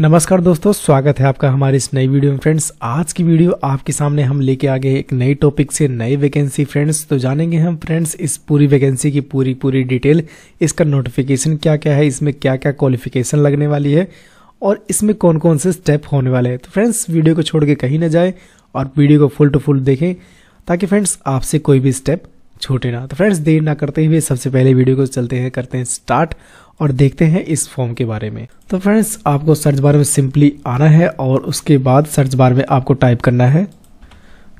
नमस्कार दोस्तों स्वागत है आपका हमारे इस नई वीडियो में फ्रेंड्स आज की वीडियो आपके सामने हम लेके आ गए एक नई टॉपिक से नई वैकेंसी फ्रेंड्स तो जानेंगे हम फ्रेंड्स इस पूरी वैकेंसी की पूरी पूरी डिटेल इसका नोटिफिकेशन क्या क्या है इसमें क्या क्या क्वालिफिकेशन लगने वाली है और इसमें कौन कौन से स्टेप होने वाले हैं तो फ्रेंड्स वीडियो को छोड़ के कहीं ना जाए और वीडियो को फुल टू फुल देखें ताकि फ्रेंड्स आपसे कोई भी स्टेप छोटे ना तो फ्रेंड्स देर ना करते हुए सबसे पहले वीडियो को चलते हैं करते हैं स्टार्ट और देखते हैं इस फॉर्म के बारे में तो फ्रेंड्स आपको सर्च बार में सिंपली आना है और उसके बाद सर्च बार में आपको टाइप करना है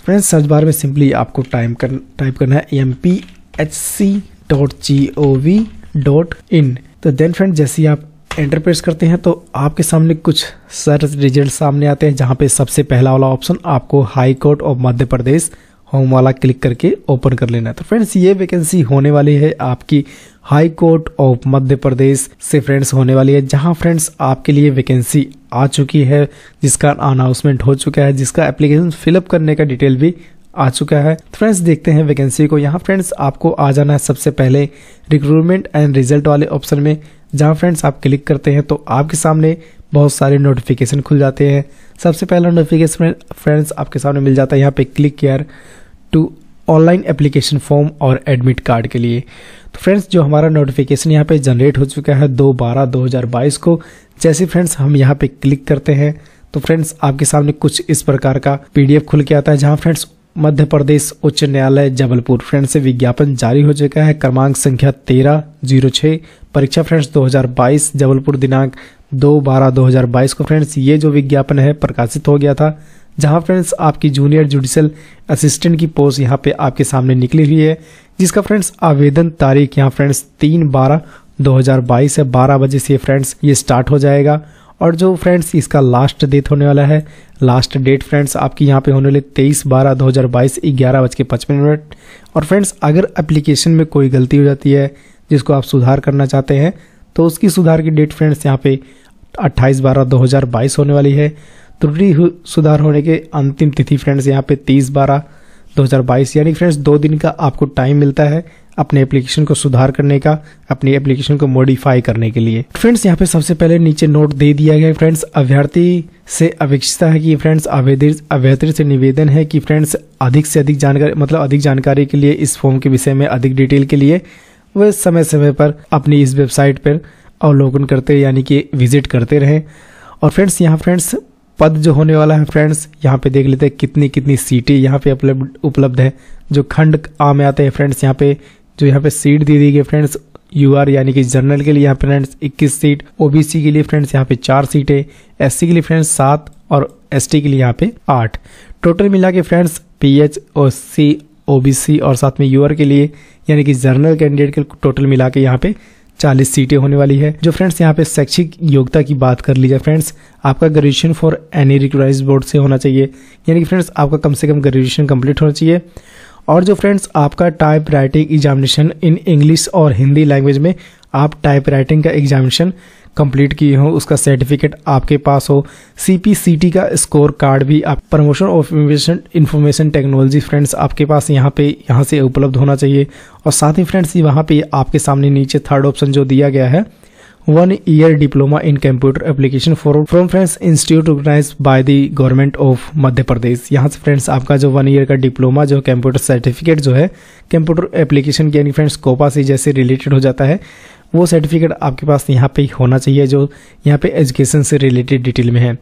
फ्रेंड्स सर्च बार में सिंपली आपको टाइप कर टाइप करना है M P H C dot G O V dot in तो देन फ्रेंड जैसे ही आप एंटर प्रेस करते हैं तो आपके सामने कुछ सर्च रिजल्ट सामने आते हैं जहाँ पे सबसे पहला वाला ऑप्शन आपको high court of Madhya Pradesh home वाला क्लिक करके ओपन कर लेना तो फ्रेंड्स ये वैकेंसी होने वाली है आपकी high court of Madhya Pradesh से फ्रेंड्स होने वाली है जहां फ्रेंड्स आपके लिए वैकेंसी आ चुकी है जिसका अनाउंसमेंट हो चुका है जिसका एप्लीकेशन फिलअप करने का डिटेल भी आ चुका है तो फ्रेंड्स देखते हैं वैकेंसी को यहाँ फ्रेंड्स आपको आ जाना है सबसे पहले रिक्रूटमेंट एंड रिजल्ट वाले ऑप्शन में जहाँ फ्रेंड्स आप क्लिक करते हैं तो आपके सामने बहुत सारे नोटिफिकेशन खुल जाते हैं सबसे पहला नोटिफिकेशन फ्रेंड्स आपके सामने मिल जाता है यहाँ पे click here to online application form और एडमिट कार्ड के लिए तो फ्रेंड्स जो हमारा नोटिफिकेशन यहाँ पे जनरेट हो चुका है दो बारह दो हज़ार बाईस को जैसे फ्रेंड्स हम यहाँ पे क्लिक करते हैं तो फ्रेंड्स आपके सामने कुछ इस प्रकार का पीडीएफ खुल के आता है जहाँ फ्रेंड्स मध्य प्रदेश उच्च न्यायालय जबलपुर फ्रेंड्स से विज्ञापन जारी हो चुका है क्रमांक संख्या तेरह जीरो छः परीक्षा फ्रेंड्स 2022 जबलपुर दिनांक दो बारह बाईस को फ्रेंड्स ये जो विज्ञापन है प्रकाशित हो गया था जहां फ्रेंड्स आपकी जूनियर जुडिशल असिस्टेंट की पोस्ट यहां पे आपके सामने निकली हुई है जिसका फ्रेंड्स आवेदन तारीख यहाँ फ्रेंड्स तीन बारह 2022 है बारह बजे से फ्रेंड्स ये स्टार्ट हो जाएगा और जो फ्रेंड्स इसका लास्ट डेट होने वाला है लास्ट डेट फ्रेंड्स आपकी यहाँ पे होने वाले तेईस बारह दो हज़ार बाईस ग्यारह बज के पचपन मिनट और फ्रेंड्स अगर एप्लीकेशन में कोई गलती हो जाती है जिसको आप सुधार करना चाहते हैं तो उसकी सुधार की डेट फ्रेंड्स यहाँ पे अट्ठाईस बारह दो हज़ार बाईस होने वाली है त्रुटि सुधार होने के अंतिम तिथि फ्रेंड्स यहाँ पे तीस बारह 2022 यानी फ्रेंड्स दो दिन का आपको टाइम मिलता है अपने एप्लीकेशन को सुधार करने का अपनी एप्लीकेशन को मॉडिफाई करने के लिए फ्रेंड्स यहाँ पे सबसे पहले नीचे नोट दे दिया गया फ्रेंड्स अभ्यर्थी से अपेक्षता है कि फ्रेंड्स अभ्यर्थी से निवेदन है कि फ्रेंड्स अधिक से अधिक जानकारी मतलब अधिक जानकारी के लिए इस फॉर्म के विषय में अधिक डिटेल के लिए वह समय समय पर अपनी इस वेबसाइट पर अवलोकन करते यानी कि विजिट करते रहें और फ्रेंड्स यहाँ फ्रेंड्स पद जो होने वाला है फ्रेंड्स यहाँ पे देख लेते हैं कितनी कितनी सीटें यहाँ पे उपलब्ध उपलब्ध है जो खंड आ में आते हैं फ्रेंड्स यहाँ पे जो यहाँ पे सीट दी दी गई फ्रेंड्स यू आर यानी कि जनरल के लिए यहाँ पे फ्रेंड्स 21 सीट ओबीसी के लिए फ्रेंड्स यहाँ पे चार सीटें एससी के लिए फ्रेंड्स सात और एसटी के लिए यहाँ पे आठ टोटल मिला के फ्रेंड्स पी एच और सी ओबीसी और साथ में यूआर के लिए यानी कि जर्नल कैंडिडेट के टोटल मिला के यहाँ पे चालीस सीटें होने वाली है जो फ्रेंड्स यहाँ पे शैक्षिक योग्यता की बात कर ली जाए फ्रेंड्स आपका graduation for any recognise board से होना चाहिए यानी कि फ्रेंड्स आपका कम से कम ग्रेजुएशन कंप्लीट होना चाहिए और जो फ्रेंड्स आपका typewriting examination in English और हिंदी लैंग्वेज में आप टाइप राइटिंग का एग्जामिनेशन कंप्लीट किए हो उसका सर्टिफिकेट आपके पास हो सीपीसीटी का स्कोर कार्ड भी आप promotion of information technology friends आपके पास यहाँ पे यहाँ से उपलब्ध होना चाहिए और साथ ही फ्रेंड्स यहाँ पे आपके सामने नीचे थर्ड ऑप्शन जो दिया गया है one year diploma in computer application for from friends institute organise by the government of Madhya Pradesh यहाँ से फ्रेंड्स आपका जो वन ईयर का डिप्लोमा जो कंप्यूटर सर्टिफिकेट जो है कंप्यूटर एप्लीकेशन के यानी फ्रेंड्स कोपा से जैसे रिलेटेड हो जाता है वो सर्टिफिकेट आपके पास यहाँ पे होना चाहिए जो यहाँ पे एजुकेशन से रिलेटेड डिटेल में है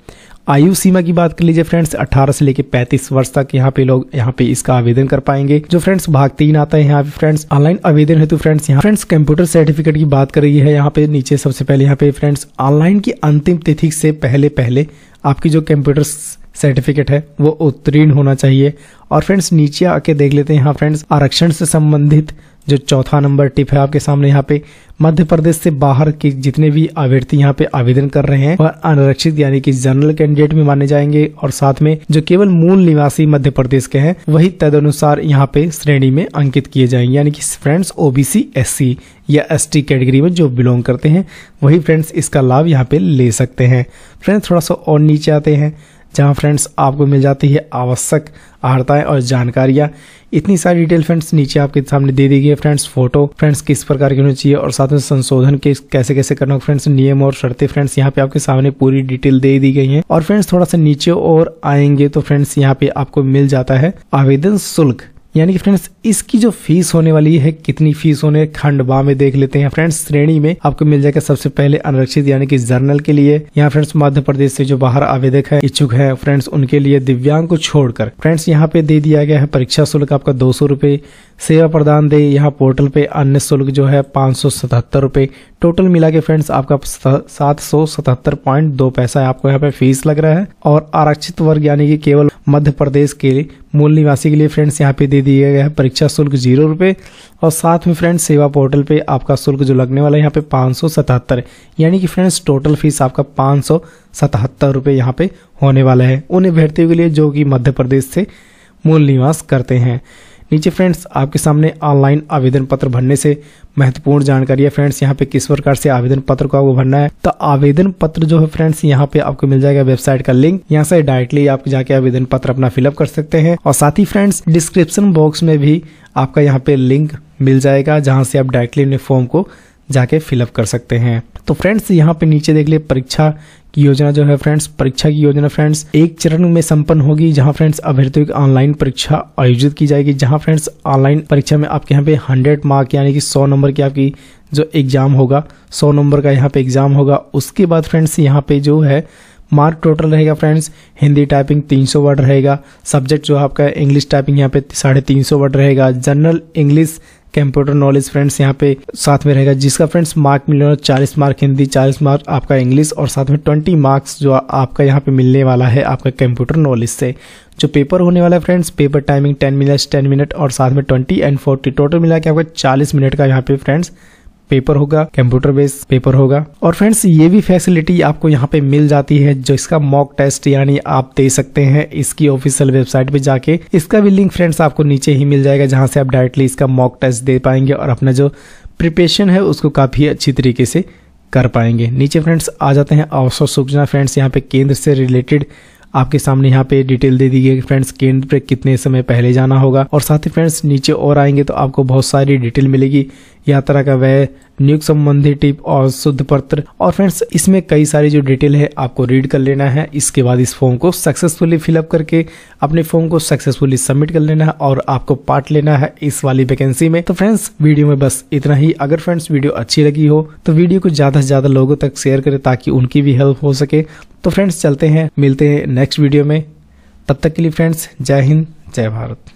आयु सीमा की बात कर लीजिए फ्रेंड्स 18 से लेकर 35 वर्ष तक यहाँ पे लोग यहाँ पे इसका आवेदन कर पाएंगे जो फ्रेंड्स भाग तीन आता है यहाँ पे फ्रेंड्स ऑनलाइन आवेदन हेतु फ्रेंड्स यहाँ फ्रेंड्स कंप्यूटर सर्टिफिकेट की बात कर रही है यहाँ पे नीचे सबसे पहले यहाँ पे फ्रेंड्स ऑनलाइन की अंतिम तिथि से पहले पहले आपकी जो कंप्यूटर सर्टिफिकेट है वो उत्तीर्ण होना चाहिए और फ्रेंड्स नीचे आके देख लेते हैं यहाँ फ्रेंड्स आरक्षण से संबंधित जो चौथा नंबर टिप है आपके सामने यहाँ पे मध्य प्रदेश से बाहर के जितने भी अभ्यर्थी यहाँ पे आवेदन कर रहे हैं वह अनरक्षित यानी कि जनरल कैंडिडेट में माने जाएंगे और साथ में जो केवल मूल निवासी मध्य प्रदेश के हैं वही तदनुसार यहाँ पे श्रेणी में अंकित किए जाएंगे यानी कि फ्रेंड्स ओबीसी एस या एस कैटेगरी में जो बिलोंग करते हैं वही फ्रेंड्स इसका लाभ यहाँ पे ले सकते हैं फ्रेंड्स थोड़ा सा और नीचे आते हैं जहां फ्रेंड्स आपको मिल जाती है आवश्यक आर्ताएँ और जानकारियाँ इतनी सारी डिटेल फ्रेंड्स नीचे आपके सामने दे दी गई है फ्रेंड्स फोटो फ्रेंड्स किस प्रकार की होनी चाहिए और साथ में संशोधन के कैसे कैसे करना फ्रेंड्स नियम और शर्तें फ्रेंड्स यहाँ पे आपके सामने पूरी डिटेल दे दी गई है और फ्रेंड्स थोड़ा सा नीचे और आएंगे तो फ्रेंड्स यहाँ पे आपको मिल जाता है आवेदन शुल्क यानी कि फ्रेंड्स इसकी जो फीस होने वाली है कितनी फीस होने खंड बा में देख लेते हैं फ्रेंड्स श्रेणी में आपको मिल जाएगा सबसे पहले अनरक्षित यानी कि जर्नल के लिए यहाँ फ्रेंड्स मध्य प्रदेश से जो बाहर आवेदक है इच्छुक है फ्रेंड्स उनके लिए दिव्यांग को छोड़कर फ्रेंड्स यहाँ पे दे दिया गया है परीक्षा शुल्क आपका दो सौ सेवा प्रदान दे यहाँ पोर्टल पे अन्य शुल्क जो है पाँच सौ सतहत्तर टोटल मिला के फ्रेंड्स आपका सात सौ सतहत्तर पॉइंट दो पैसा आपको यहाँ पे फीस लग रहा है और आरक्षित वर्ग यानी कि केवल मध्य प्रदेश के मूल निवासी के लिए फ्रेंड्स यहाँ पे दे दिया गया है परीक्षा शुल्क जीरो रुपये और साथ में फ्रेंड्स सेवा पोर्टल पे आपका शुल्क जो लगने वाला है यहाँ पे पाँच सौ सतहत्तर यानी कि फ्रेंड्स टोटल फीस आपका पाँच सौ सतहत्तर यहाँ पे होने वाला है उन अभ्यर्थियों के लिए जो कि मध्य प्रदेश से मूल निवास करते हैं नीचे फ्रेंड्स आपके सामने ऑनलाइन आवेदन पत्र भरने से महत्वपूर्ण जानकारी है फ्रेंड्स यहाँ पे किस प्रकार से आवेदन पत्र को आपको भरना है तो आवेदन पत्र जो है फ्रेंड्स यहाँ पे आपको मिल जाएगा वेबसाइट का लिंक यहाँ से डायरेक्टली आप जाके आवेदन पत्र अपना फिलअप कर सकते हैं और साथ ही फ्रेंड्स डिस्क्रिप्शन बॉक्स में भी आपका यहाँ पे लिंक मिल जाएगा जहाँ से आप डायरेक्टली अपने फॉर्म को जाके फिलअप कर सकते हैं तो फ्रेंड्स यहाँ पे नीचे देख ले परीक्षा की योजना जो है फ्रेंड्स परीक्षा की योजना फ्रेंड्स एक चरण में संपन्न होगी जहां फ्रेंड्स अभ्यर्थियों की ऑनलाइन परीक्षा आयोजित की जाएगी जहां फ्रेंड्स ऑनलाइन परीक्षा में आपके यहाँ पे हंड्रेड मार्क यानी कि सौ नंबर की आपकी जो एग्जाम होगा सौ नंबर का यहाँ पे एग्जाम होगा उसके बाद फ्रेंड्स यहाँ पे जो है मार्क टोटल रहेगा फ्रेंड्स हिंदी टाइपिंग 300 वर्ड रहेगा सब्जेक्ट जो आपका इंग्लिश टाइपिंग यहाँ पे साढ़े तीन सौ वर्ड रहेगा general English computer knowledge friends यहाँ पे साथ में रहेगा जिसका फ्रेंड्स मार्क मिलेगा चालीस मार्क हिंदी चालीस मार्क आपका इंग्लिश और साथ में ट्वेंटी मार्क्स जो आपका यहाँ पे मिलने वाला है आपका कंप्यूटर नॉलेज से जो पेपर होने वाला है friends paper timing ten minutes ten minute और साथ में ट्वेंटी एंड फोर्टी टोटल मिला के आपका चालीस मिनट का यहाँ पे फ्रेंड्स पेपर होगा कंप्यूटर बेस्ड पेपर होगा और फ्रेंड्स ये भी फैसिलिटी आपको यहाँ पे मिल जाती है जो इसका मॉक टेस्ट यानी आप दे सकते हैं इसकी ऑफिशियल वेबसाइट पे जाके इसका भी लिंक फ्रेंड्स आपको नीचे ही मिल जाएगा जहाँ से आप डायरेक्टली इसका मॉक टेस्ट दे पाएंगे और अपना जो प्रिपरेशन है उसको काफ़ी अच्छी तरीके से कर पाएंगे नीचे फ्रेंड्स आ जाते हैं अवसर सूचना फ्रेंड्स यहाँ पे केंद्र से रिलेटेड आपके सामने यहाँ पे डिटेल दे दी गई फ्रेंड्स केंद्र पर कितने समय पहले जाना होगा और साथ ही फ्रेंड्स नीचे और आएंगे तो आपको बहुत सारी डिटेल मिलेगी यात्रा का वह नियुक्त संबंधी टिप और शुद्ध पत्र और फ्रेंड्स इसमें कई सारी जो डिटेल है आपको रीड कर लेना है इसके बाद इस फॉर्म को सक्सेसफुली फिलअप करके अपने फॉर्म को सक्सेसफुली सबमिट कर लेना है और आपको पार्ट लेना है इस वाली वैकेंसी में तो फ्रेंड्स वीडियो में बस इतना ही अगर फ्रेंड्स वीडियो अच्छी लगी हो तो वीडियो को ज्यादा से ज्यादा लोगों तक शेयर करें ताकि उनकी भी हेल्प हो सके तो फ्रेंड्स चलते हैं मिलते हैं नेक्स्ट वीडियो में तब तक के लिए फ्रेंड्स जय हिंद जय भारत